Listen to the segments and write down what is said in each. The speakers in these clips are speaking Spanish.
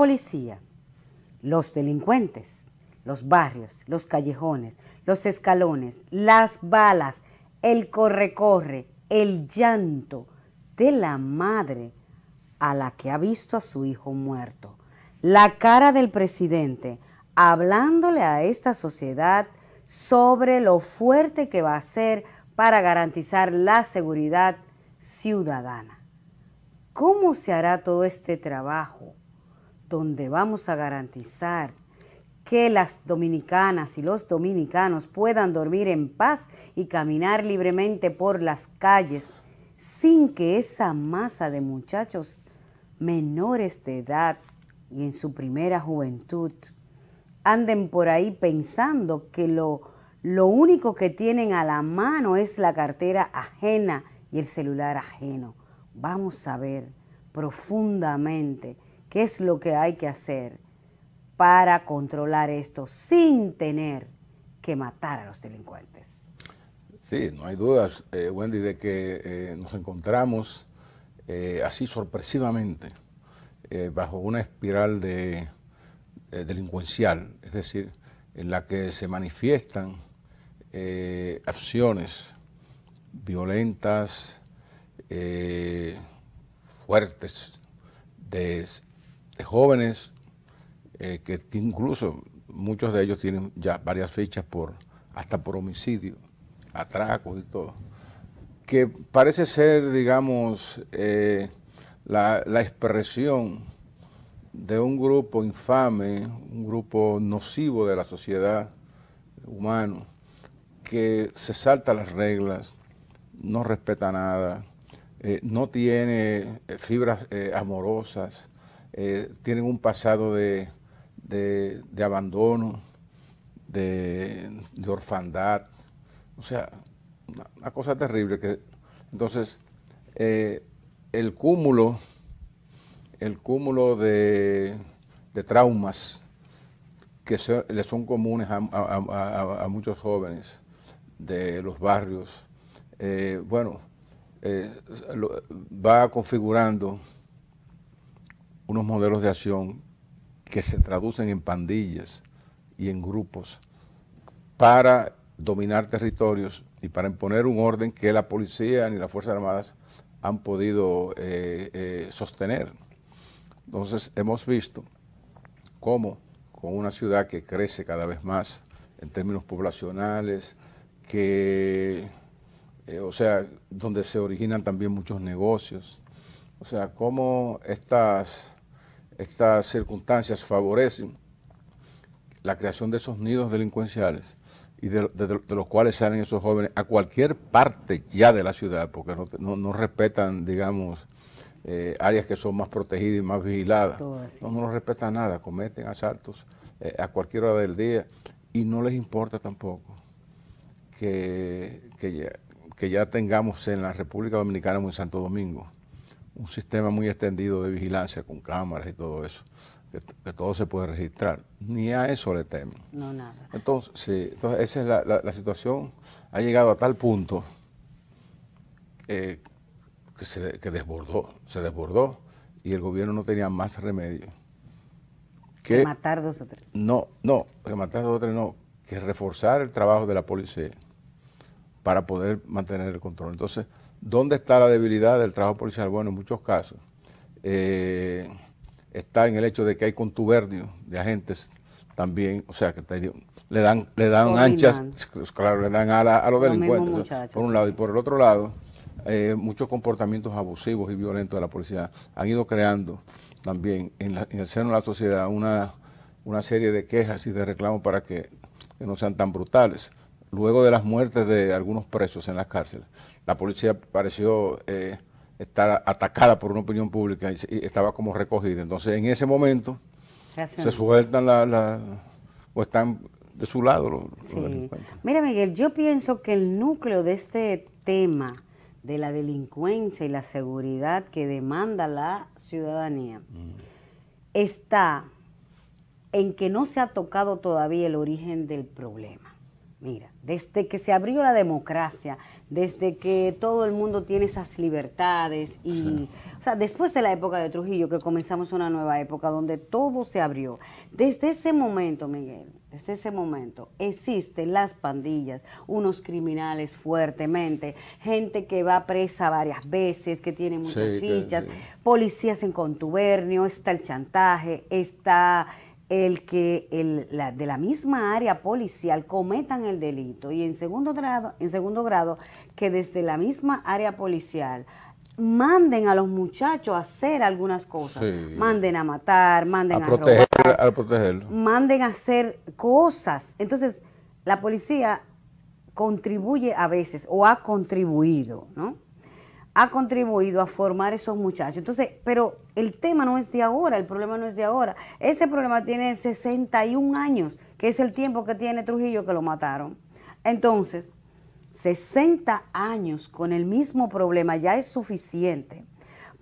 policía, los delincuentes, los barrios, los callejones, los escalones, las balas, el corre-corre, el llanto de la madre a la que ha visto a su hijo muerto, la cara del presidente hablándole a esta sociedad sobre lo fuerte que va a ser para garantizar la seguridad ciudadana. ¿Cómo se hará todo este trabajo? donde vamos a garantizar que las dominicanas y los dominicanos puedan dormir en paz y caminar libremente por las calles sin que esa masa de muchachos menores de edad y en su primera juventud anden por ahí pensando que lo, lo único que tienen a la mano es la cartera ajena y el celular ajeno. Vamos a ver profundamente qué es lo que hay que hacer para controlar esto sin tener que matar a los delincuentes. Sí, no hay dudas, eh, Wendy, de que eh, nos encontramos eh, así sorpresivamente bajo una espiral de, delincuencial, es decir, en la que se manifiestan acciones violentas, fuertes, de de jóvenes eh, que incluso muchos de ellos tienen ya varias fechas por hasta por homicidio, atracos y todo, que parece ser, digamos, eh, la, expresión de un grupo infame, un grupo nocivo de la sociedad humana, que se salta las reglas, no respeta nada, eh, no tiene fibras amorosas, eh, tienen un pasado de, abandono, de, orfandad, o sea, una, cosa terrible. Que, entonces, eh, el cúmulo, el cúmulo de, traumas que le son comunes a, muchos jóvenes de los barrios, eh, bueno, va configurando unos modelos de acción que se traducen en pandillas y en grupos para dominar territorios y para imponer un orden que la policía ni las Fuerzas Armadas han podido eh, eh, sostener. Entonces hemos visto cómo con una ciudad que crece cada vez más en términos poblacionales, que, eh, o sea, donde se originan también muchos negocios, o sea, cómo estas estas circunstancias favorecen la creación de esos nidos delincuenciales y de, los cuales salen esos jóvenes a cualquier parte ya de la ciudad, porque no, respetan, digamos, eh, áreas que son más protegidas y más vigiladas. No, nos respetan nada, cometen asaltos eh, a cualquier hora del día y no les importa tampoco que, ya, que ya tengamos en la República Dominicana o en Santo Domingo un sistema muy extendido de vigilancia con cámaras y todo eso, que, todo se puede registrar. Ni a eso le temo No, nada. Entonces, sí, entonces esa es la, situación. Ha llegado a tal punto eh, que, se, desbordó, se desbordó y el gobierno no tenía más remedio. Que, que matar dos o tres. No, no, que matar dos o tres no, que reforzar el trabajo de la policía para poder mantener el control. Entonces, ¿Dónde está la debilidad del trabajo policial? Bueno, en muchos casos eh, está en el hecho de que hay contubernio de agentes también, o sea, que le dan, le dan anchas, claro, le dan ala a los delincuentes, por un lado. Y por el otro lado, eh, muchos comportamientos abusivos y violentos de la policía han ido creando también en, el seno de la sociedad una, serie de quejas y de reclamos para que no sean tan brutales. Luego de las muertes de algunos presos en las cárceles, la policía pareció eh, estar atacada por una opinión pública y, estaba como recogida. Entonces, en ese momento, se sueltan la, o están de su lado los, sí. Mira, Miguel, yo pienso que el núcleo de este tema de la delincuencia y la seguridad que demanda la ciudadanía está en que no se ha tocado todavía el origen del problema. Mira, desde que se abrió la democracia, desde que todo el mundo tiene esas libertades y, o sea, después de la época de Trujillo que comenzamos una nueva época donde todo se abrió. Desde ese momento, Miguel, desde ese momento existen las pandillas, unos criminales fuertemente, gente que va presa varias veces, que tiene muchas fichas, policías en contubernio, está el chantaje, está el que de la misma área policial cometan el delito y en segundo grado, en segundo grado, que desde la misma área policial manden a los muchachos a hacer algunas cosas, manden a matar, manden a, manden a hacer cosas. Entonces, la policía contribuye a veces o ha contribuido, ¿no? ha contribuido a formar esos muchachos. Entonces, pero el tema no es de ahora, el problema no es de ahora. Ese problema tiene 61 años, que es el tiempo que tiene Trujillo que lo mataron. Entonces, 60 años con el mismo problema ya es suficiente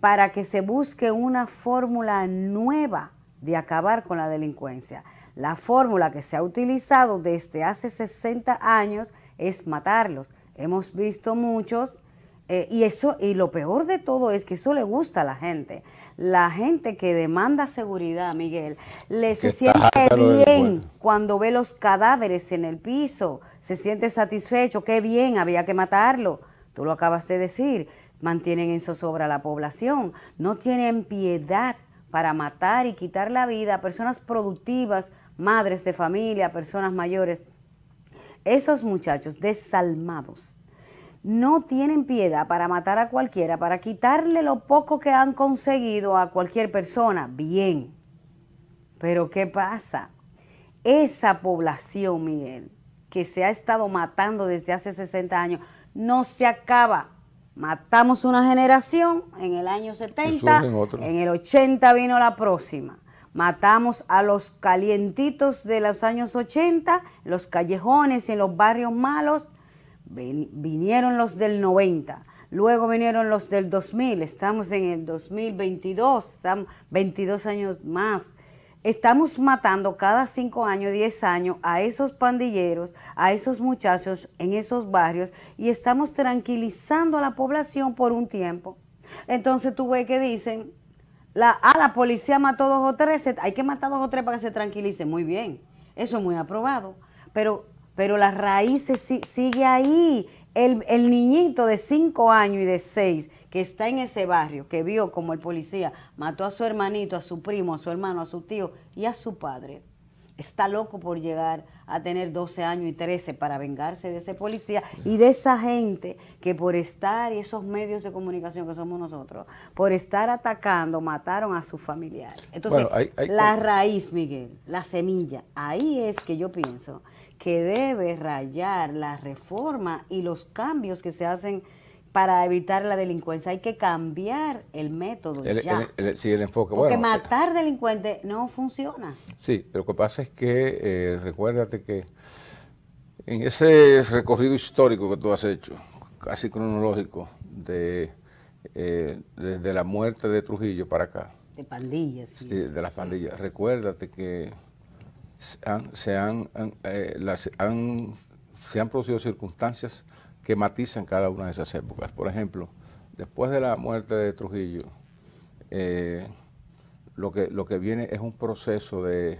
para que se busque una fórmula nueva de acabar con la delincuencia. La fórmula que se ha utilizado desde hace 60 años es matarlos. Hemos visto muchos eh, y eso, y lo peor de todo es que eso le gusta a la gente. La gente que demanda seguridad, Miguel, le se siente bien cuando ve los cadáveres en el piso, se siente satisfecho, qué bien, había que matarlo. Tú lo acabas de decir, mantienen en zozobra la población, no tienen piedad para matar y quitar la vida a personas productivas, madres de familia, personas mayores. Esos muchachos desalmados, no tienen piedad para matar a cualquiera, para quitarle lo poco que han conseguido a cualquier persona. Bien. Pero ¿qué pasa? Esa población, Miguel, que se ha estado matando desde hace 60 años, no se acaba. Matamos una generación en el año 70, en el 80 vino la próxima. Matamos a los calientitos de los años 80, los callejones y en los barrios malos, vinieron los del 90, luego vinieron los del 2000, estamos en el 2022, estamos 22 años más. Estamos matando cada 5 años, 10 años a esos pandilleros, a esos muchachos en esos barrios y estamos tranquilizando a la población por un tiempo. Entonces tú ves que dicen, la, ah, la policía mató dos o tres, hay que matar dos o tres para que se tranquilice. Muy bien, eso es muy aprobado. Pero pero las raíces sigue ahí. El, niñito de 5 años y de 6 que está en ese barrio, que vio como el policía mató a su hermanito, a su primo, a su hermano, a su tío y a su padre, está loco por llegar a tener 12 años y 13 para vengarse de ese policía y de esa gente que por estar, y esos medios de comunicación que somos nosotros, por estar atacando, mataron a su familiar. Entonces, la raíz, Miguel, la semilla, ahí es que yo pienso que debe rayar la reforma y los cambios que se hacen para evitar la delincuencia. Hay que cambiar el método. ya. El, sí, el enfoque. Porque matar delincuentes no funciona. Sí, lo que pasa es que eh, recuérdate que en ese recorrido histórico que tú has hecho, casi cronológico, de desde eh, la muerte de Trujillo para acá. De pandillas. Sí. de las pandillas. Recuérdate que se, han, eh, han, se han producido circunstancias que matizan cada una de esas épocas. Por ejemplo, después de la muerte de Trujillo, eh, lo, que, lo que viene es un proceso de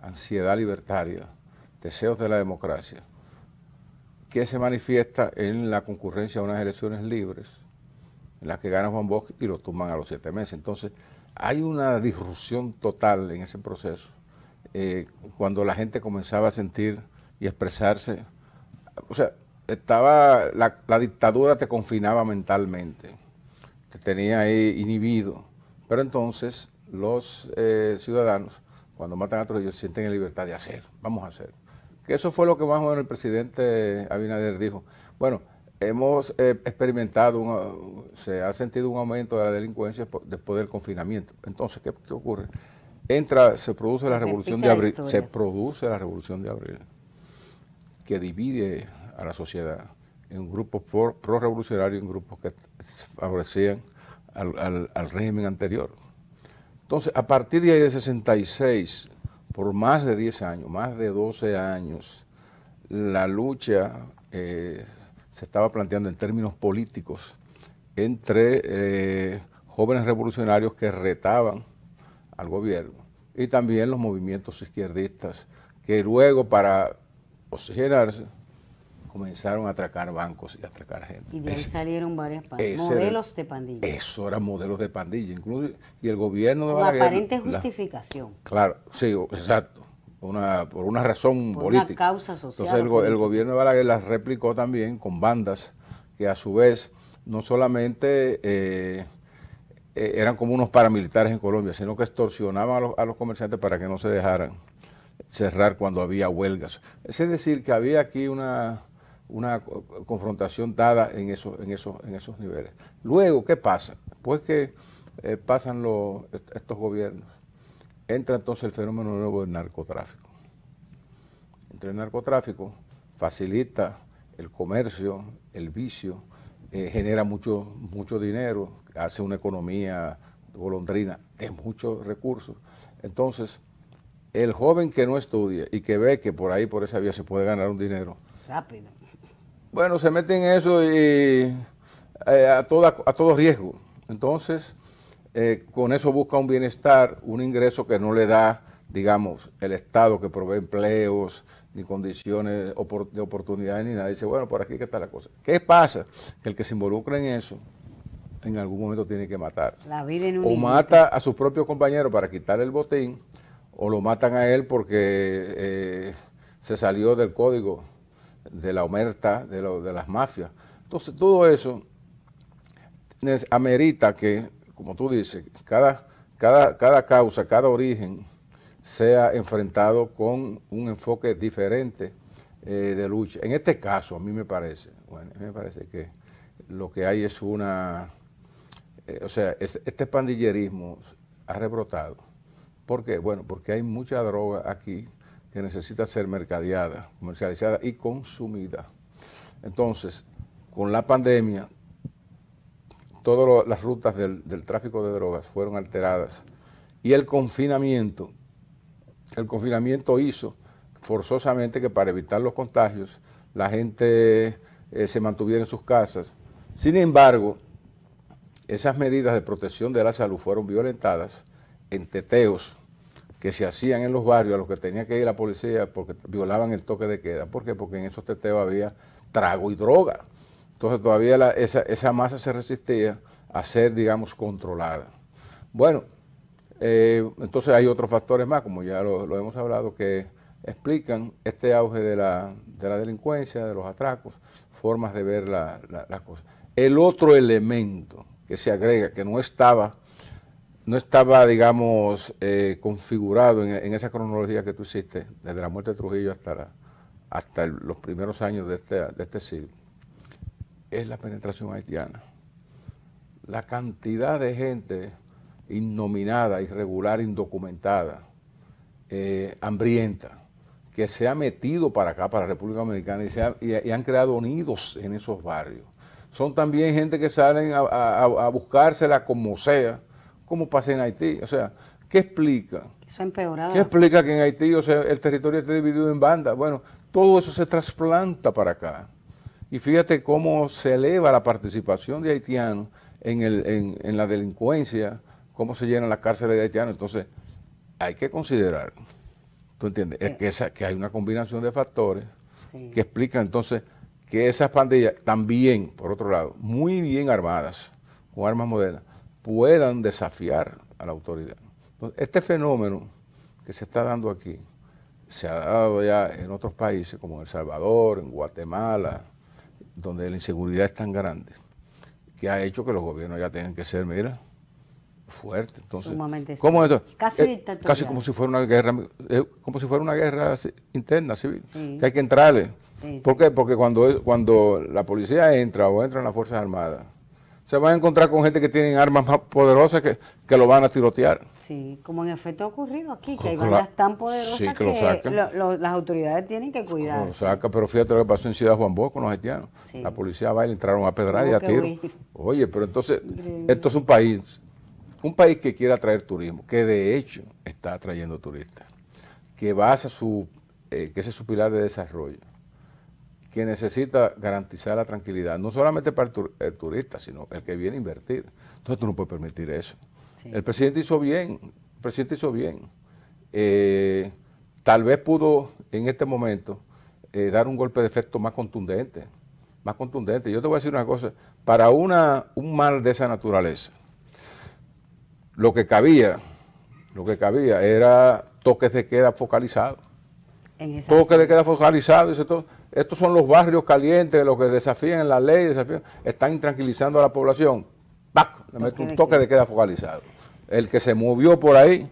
ansiedad libertaria, deseos de la democracia, que se manifiesta en la concurrencia de unas elecciones libres, en las que gana Juan Bosch y lo tumban a los siete meses. Entonces, hay una disrupción total en ese proceso eh, cuando la gente comenzaba a sentir y expresarse. O sea, estaba, la, dictadura te confinaba mentalmente, te tenía ahí inhibido. Pero entonces los eh, ciudadanos, cuando matan a otros, ellos sienten en libertad de hacer, vamos a hacer. Que eso fue lo que más o menos el presidente Abinader dijo. Bueno, hemos eh, experimentado, se ha sentido un aumento de la delincuencia después del confinamiento. Entonces, qué ocurre? se produce la revolución de abril, se produce la revolución de abril, que divide a la sociedad en grupos pro-revolucionarios, en grupos que favorecían al, régimen anterior. Entonces, a partir de ahí de 66, por más de 10 años, más de 12 años, la lucha eh, se estaba planteando en términos políticos entre eh, jóvenes revolucionarios que retaban al gobierno. Y también los movimientos izquierdistas que luego para oxigenarse comenzaron a atracar bancos y atracar gente. Y de ahí salieron varias modelos de pandilla. Eso eran modelos de pandilla, incluso y el gobierno de aparente justificación. claro, sí, exacto. Una, por una razón política. Una causa social. Entonces el, gobierno de Balaguer las replicó también con bandas que a su vez no solamente eh, eh, eran como unos paramilitares en Colombia, sino que extorsionaban a los, comerciantes para que no se dejaran cerrar cuando había huelgas. Es decir, que había aquí una, confrontación dada en, esos, niveles. Luego, ¿qué pasa? Pues que eh, pasan los, estos gobiernos. Entra entonces el fenómeno nuevo del narcotráfico. Entre el narcotráfico facilita el comercio, el vicio, eh, genera mucho, mucho dinero, hace una economía golondrina de muchos recursos. Entonces, el joven que no estudia y que ve que por ahí, por esa vía, se puede ganar un dinero. Rápido. Bueno, se mete en eso y eh, a, toda, a todo riesgo. Entonces, eh, con eso busca un bienestar, un ingreso que no le da digamos, el Estado que provee empleos, ni condiciones de oportunidades ni nada. Dice, bueno, por aquí que está la cosa. ¿Qué pasa? Que el que se involucra en eso, en algún momento tiene que matar. La o mata a sus propios compañeros para quitarle el botín, o lo matan a él porque eh, se salió del código de la omerta, de, las mafias. Entonces, todo eso amerita que, como tú dices, cada, cada, cada causa, cada origen, sea enfrentado con un enfoque diferente eh, de lucha. En este caso, a mí me parece, bueno, a mí me parece que lo que hay es una, eh, o sea, este pandillerismo ha rebrotado. ¿Por qué? Bueno, porque hay mucha droga aquí que necesita ser mercadeada, comercializada y consumida. Entonces, con la pandemia, todas las rutas del tráfico de drogas fueron alteradas y el confinamiento el confinamiento hizo forzosamente que para evitar los contagios la gente eh, se mantuviera en sus casas. Sin embargo, esas medidas de protección de la salud fueron violentadas en teteos que se hacían en los barrios a los que tenía que ir la policía porque violaban el toque de queda. ¿Por qué? Porque en esos teteos había trago y droga. Entonces todavía esa, esa masa se resistía a ser, digamos, controlada. Bueno, eh, entonces hay otros factores más, como ya lo, hemos hablado, que explican este auge de la, delincuencia, de los atracos, formas de ver la, la, las cosas. El otro elemento que se agrega, que no estaba, no estaba digamos, eh, configurado en, esa cronología que tú hiciste, desde la muerte de Trujillo hasta, hasta los primeros años de este, de este siglo, es la penetración haitiana. La cantidad de gente innominada, irregular, indocumentada, eh, hambrienta, que se ha metido para acá, para la República Dominicana, y, se han creado nidos en esos barrios. Son también gente que salen a, buscársela como sea, como pasa en Haití. O sea, ¿qué explica? Eso empeorado. ¿Qué explica que en Haití o sea, el territorio esté dividido en bandas? Bueno, todo eso se trasplanta para acá. Y fíjate cómo se eleva la participación de haitianos en la delincuencia, cómo se llenan las cárceles de haitianos. Entonces, hay que considerar, ¿tú entiendes? Eh. que, hay una combinación de factores que explican entonces que esas pandillas también, por otro lado, muy bien armadas, con armas modernas, puedan desafiar a la autoridad. este fenómeno que se está dando aquí, se ha dado ya en otros países como en El Salvador, en Guatemala, donde la inseguridad es tan grande, que ha hecho que los gobiernos ya tengan que ser, mira, Fuerte, entonces. Sumamente esto? Casi eh, Casi como si fuera una guerra, eh, como si fuera una guerra interna civil, que hay que entrarle. ¿Por qué? Porque cuando, cuando la policía entra o entran en las Fuerzas Armadas, se van a encontrar con gente que tienen armas más poderosas que, lo van a tirotear. Sí, como en efecto ha ocurrido aquí, que hay bandas tan poderosas que, las autoridades tienen que cuidar. Lo saca, pero fíjate lo que pasó en Ciudad Juan Bosco con los haitianos. La policía va y le entraron a pedrar y a tiro. Oye, pero entonces, esto es un país un país que quiera atraer turismo, que de hecho está atrayendo turistas, que su, eh, que ese es su pilar de desarrollo, que necesita garantizar la tranquilidad, no solamente para el, turista, sino el que viene a invertir. Entonces tú no puedes permitir eso. El presidente hizo bien, el presidente hizo bien. Eh, tal vez pudo en este momento eh, dar un golpe de efecto más contundente, más contundente. Yo te voy a decir una cosa, para un mal de esa naturaleza, lo que cabía, lo que cabía era toques de queda focalizados, toques de queda focalizado, Estos son los barrios calientes, los que desafían la ley, desafían, están intranquilizando a la población. ¡Pac! un toque de queda focalizado. El que se movió por ahí,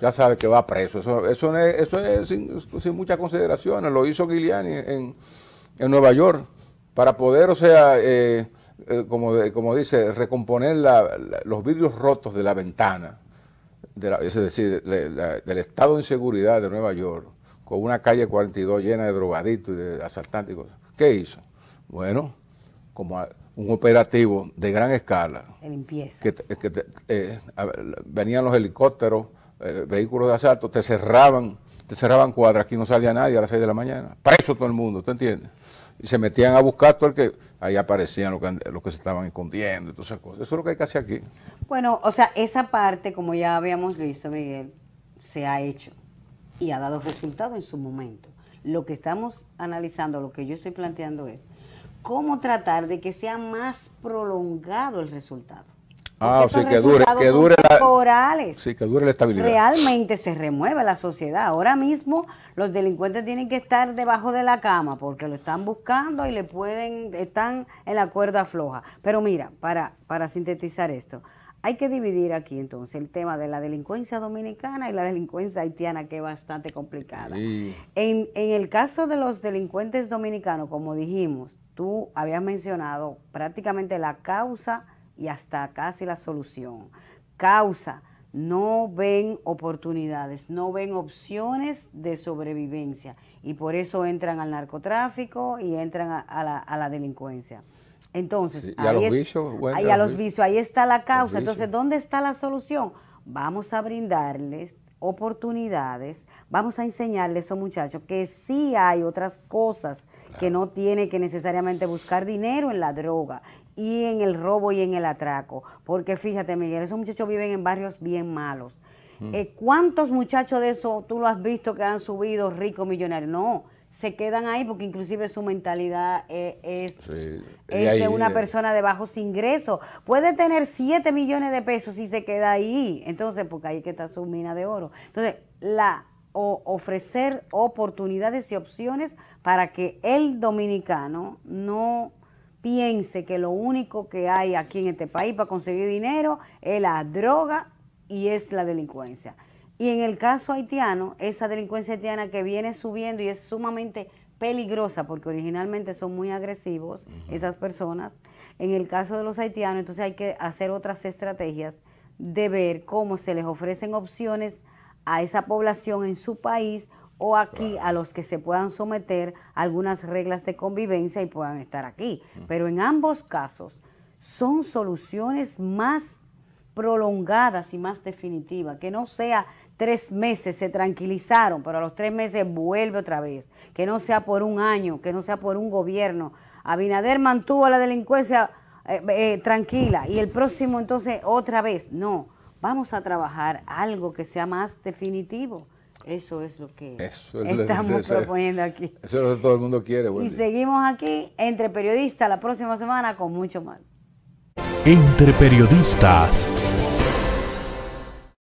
ya sabe que va preso. Eso, eso es, eso es sin, muchas consideraciones. Lo hizo Giuliani en, en Nueva York para poder, o sea, eh, eh, como, dice, recomponer los vidrios rotos de la ventana, es decir, del estado de inseguridad de Nueva York, con una calle 42 llena de drogadictos y de asaltantes ¿Qué hizo? Bueno, como un operativo de gran escala. limpieza. Que, eh, venían los helicópteros, eh, vehículos de asalto, te cerraban, te cerraban cuadras, aquí no salía nadie a las 6 de la mañana. Preso todo el mundo, ¿te entiendes? y se metían a buscar todo el que ahí aparecían los que, se estaban escondiendo y todas esas cosas. Eso es lo que hay que hacer aquí. Bueno, o sea, esa parte, como ya habíamos visto, Miguel, se ha hecho y ha dado resultado en su momento. Lo que estamos analizando, lo que yo estoy planteando es cómo tratar de que sea más prolongado el resultado. Ah, sí, que dure, que dure la, Sí, que dure la estabilidad. Realmente se remueve la sociedad. Ahora mismo los delincuentes tienen que estar debajo de la cama porque lo están buscando y le pueden, están en la cuerda floja. Pero mira, para, para sintetizar esto, hay que dividir aquí entonces el tema de la delincuencia dominicana y la delincuencia haitiana, que es bastante complicada. En, en, el caso de los delincuentes dominicanos, como dijimos, tú habías mencionado prácticamente la causa y hasta casi la solución. Causa, no ven oportunidades, no ven opciones de sobrevivencia y por eso entran al narcotráfico y entran a, la, a la, delincuencia. Entonces, ahí a los, vicios, ahí está la causa. Entonces, ¿dónde está la solución? Vamos a brindarles oportunidades, vamos a enseñarles a esos muchachos que sí hay otras cosas que no tiene que necesariamente buscar dinero en la droga y en el robo y en el atraco. Porque fíjate, Miguel, esos muchachos viven en barrios bien malos. Mm. Eh, ¿Cuántos muchachos de eso tú lo has visto que han subido rico millonario No, se quedan ahí porque inclusive su mentalidad eh, es, de una eh, persona de bajos ingresos. Puede tener 7 millones de pesos y se queda ahí. Entonces, porque ahí que está su mina de oro. Entonces, la ofrecer oportunidades y opciones para que el dominicano no piense que lo único que hay aquí en este país para conseguir dinero es la droga y es la delincuencia. Y en el caso haitiano, esa delincuencia haitiana que viene subiendo y es sumamente peligrosa porque originalmente son muy agresivos esas personas. En el caso de los haitianos, entonces hay que hacer otras estrategias de ver cómo se les ofrecen opciones a esa población en su país o aquí a los que se puedan someter algunas reglas de convivencia y puedan estar aquí. Pero en ambos casos son soluciones más prolongadas y más definitivas, que no sea tres meses, se tranquilizaron, pero a los tres meses vuelve otra vez, que no sea por un año, que no sea por un gobierno. Abinader mantuvo la delincuencia eh, eh, tranquila y el próximo entonces otra vez, no, vamos a trabajar algo que sea más definitivo. Eso es lo que estamos proponiendo aquí. Eso es lo que todo el mundo quiere. Y seguimos aquí, entre periodistas, la próxima semana con mucho más. Entre periodistas.